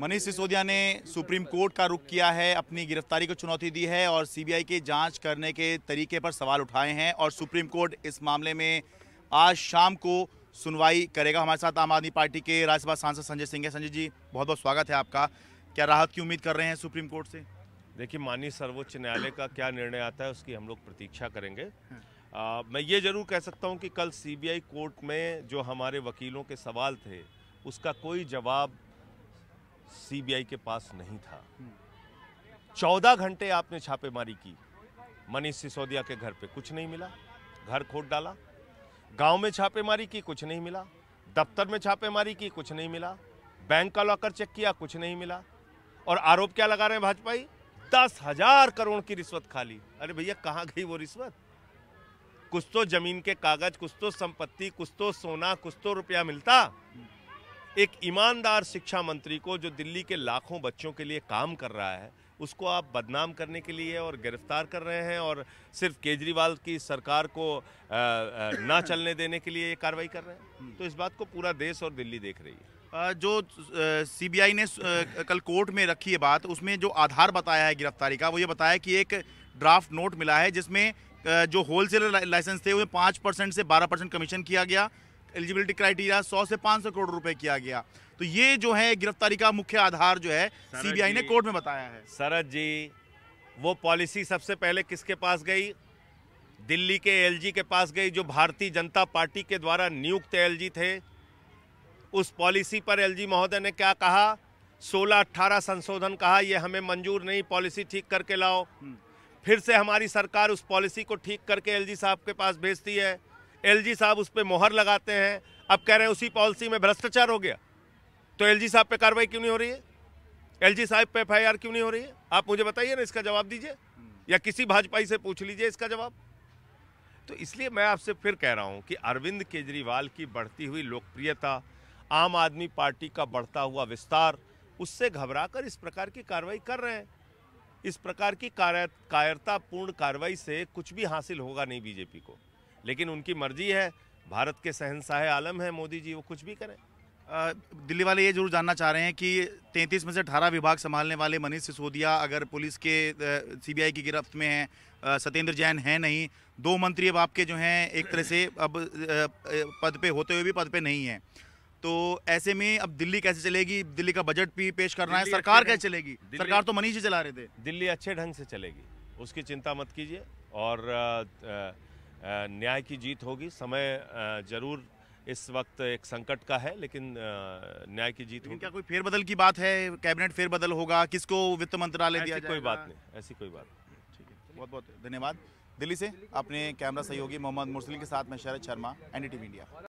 मनीष सिसोदिया ने supreme court का रुख किया है अपनी गिरफ्तारी को चुनौती दी है और सीबीआई की जांच करने के तरीके पर सवाल उठाए हैं और सुप्रीम कोर्ट इस मामले में आज शाम को सुनवाई करेगा हमारे साथ आम आदमी पार्टी के राज्यसभा सांसद संजय सिंह है संजय जी बहुत बहुत स्वागत है आपका क्या राहत की उम्मीद कर रहे हैं सुप्रीम कोर्ट से देखिए माननीय सर्वोच्च न्यायालय का क्या निर्णय आता है उसकी हम लोग प्रतीक्षा करेंगे हाँ। आ, मैं ये जरूर कह सकता हूँ कि कल सी कोर्ट में जो हमारे वकीलों के सवाल थे उसका कोई जवाब सीबीआई के पास नहीं था चौदह घंटे आपने छापेमारी की मनीष सिसोदिया के घर पे कुछ नहीं मिला घर खोद डाला गांव में छापेमारी की कुछ नहीं मिला दफ्तर में छापेमारी की कुछ नहीं मिला बैंक का लॉकर चेक किया कुछ नहीं मिला और आरोप क्या लगा रहे हैं भाजपाई दस हजार करोड़ की रिश्वत खाली अरे भैया कहाँ गई वो रिश्वत कुछ तो जमीन के कागज कुछ तो संपत्ति कुछ तो सोना कुछ तो रुपया मिलता एक ईमानदार शिक्षा मंत्री को जो दिल्ली के लाखों बच्चों के लिए काम कर रहा है उसको आप बदनाम करने के लिए और गिरफ्तार कर रहे हैं और सिर्फ केजरीवाल की सरकार को ना चलने देने के लिए ये कार्रवाई कर रहे हैं हम्म। तो इस बात को पूरा देश और दिल्ली देख रही है जो सीबीआई ने कल कोर्ट में रखी है बात उसमें जो आधार बताया है गिरफ्तारी का वो ये बताया कि एक ड्राफ्ट नोट मिला है जिसमें जो होलसेलर लाइसेंस थे उन्हें पाँच परसेंट से बारह परसेंट कमीशन किया गया एलिजिबिलिटी क्राइटेरिया सौ से पांच सौ करोड़ रुपए किया गया तो ये जो है गिरफ्तारी का मुख्य आधार जो है सीबीआई ने कोर्ट में बताया है सरद जी वो पॉलिसी सबसे पहले किसके पास गई दिल्ली के एलजी के पास गई जो भारतीय जनता पार्टी के द्वारा नियुक्त एल थे उस पॉलिसी पर एल महोदय ने क्या कहा सोलह अट्ठारह संशोधन कहा यह हमें मंजूर नहीं पॉलिसी ठीक करके लाओ हम्म। फिर से हमारी सरकार उस पॉलिसी को ठीक करके एलजी साहब के पास भेजती है एलजी साहब उस पर मोहर लगाते हैं अब कह रहे हैं उसी पॉलिसी में भ्रष्टाचार हो गया तो एलजी साहब पे कार्रवाई क्यों नहीं हो रही है एलजी साहब पे एफ क्यों नहीं हो रही है आप मुझे बताइए ना इसका जवाब दीजिए या किसी भाजपाई से पूछ लीजिए इसका जवाब तो इसलिए मैं आपसे फिर कह रहा हूँ कि अरविंद केजरीवाल की बढ़ती हुई लोकप्रियता आम आदमी पार्टी का बढ़ता हुआ विस्तार उससे घबराकर इस प्रकार की कार्रवाई कर रहे हैं इस प्रकार की कायरतापूर्ण कार्रवाई से कुछ भी हासिल होगा नहीं बीजेपी को लेकिन उनकी मर्जी है भारत के सहनशाह आलम है मोदी जी वो कुछ भी करें दिल्ली वाले ये जरूर जानना चाह रहे हैं कि 33 में से 18 विभाग संभालने वाले मनीष सिसोदिया अगर पुलिस के सीबीआई की गिरफ्त में हैं सत्येंद्र जैन हैं नहीं दो मंत्री अब आपके जो हैं एक तरह से अब पद पे होते हुए भी पद पे नहीं हैं तो ऐसे में अब दिल्ली कैसे चलेगी दिल्ली का बजट भी पेश करना है सरकार कैसे चलेगी सरकार तो मनीष ही चला रहे थे दिल्ली अच्छे ढंग से चलेगी उसकी चिंता मत कीजिए और न्याय की जीत होगी समय जरूर इस वक्त एक संकट का है लेकिन न्याय की जीत होगी क्या कोई फेरबदल की बात है कैबिनेट फेरबदल होगा किसको वित्त मंत्रालय दिया कोई बात नहीं ऐसी कोई बात नहीं ठीक है बहुत बहुत धन्यवाद दिल्ली से अपने कैमरा सहयोगी मोहम्मद मुर्सली के साथ मैं शरद शर्मा एनडीटीवी इंडिया